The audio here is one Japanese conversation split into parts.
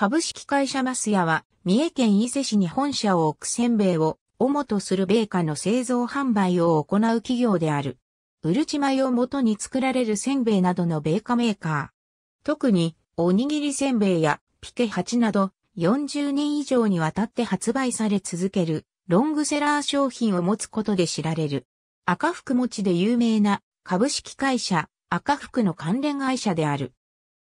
株式会社マスヤは、三重県伊勢市に本社を置くせんべいを、主とする米菓の製造販売を行う企業である。うるち米を元に作られるせんべいなどの米菓メーカー。特に、おにぎりせんべいや、ピケ8など、40年以上にわたって発売され続ける、ロングセラー商品を持つことで知られる。赤福餅で有名な、株式会社、赤福の関連会社である。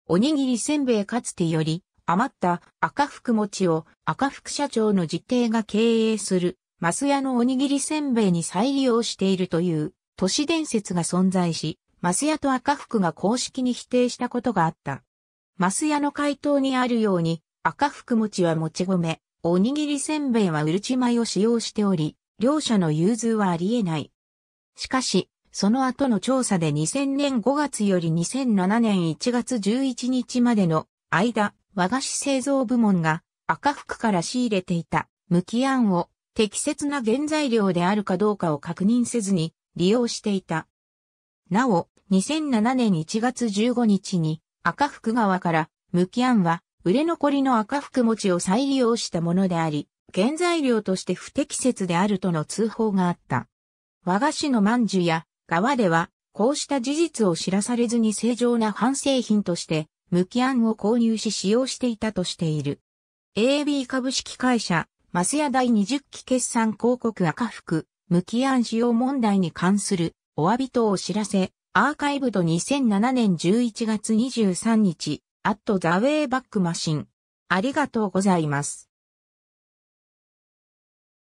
おにぎりせんべいかつてより、余った赤福餅を赤福社長の自定が経営するマス屋のおにぎりせんべいに再利用しているという都市伝説が存在し、マス屋と赤福が公式に否定したことがあった。マス屋の回答にあるように赤福餅はもち米、おにぎりせんべいはうるち米を使用しており、両者の融通はあり得ない。しかし、その後の調査で2000年5月より2007年1月11日までの間、和菓子製造部門が赤福から仕入れていた無機案を適切な原材料であるかどうかを確認せずに利用していた。なお、2007年1月15日に赤福側から無機案は売れ残りの赤福餅を再利用したものであり、原材料として不適切であるとの通報があった。和菓子の饅頭や側では、こうした事実を知らされずに正常な反製品として無機案を購入し使用していたとしている。AB 株式会社、マスヤ第20期決算広告赤服、無機案使用問題に関するお詫び等を知らせ、アーカイブド2007年11月23日、アットザウェイバックマシン。ありがとうございます。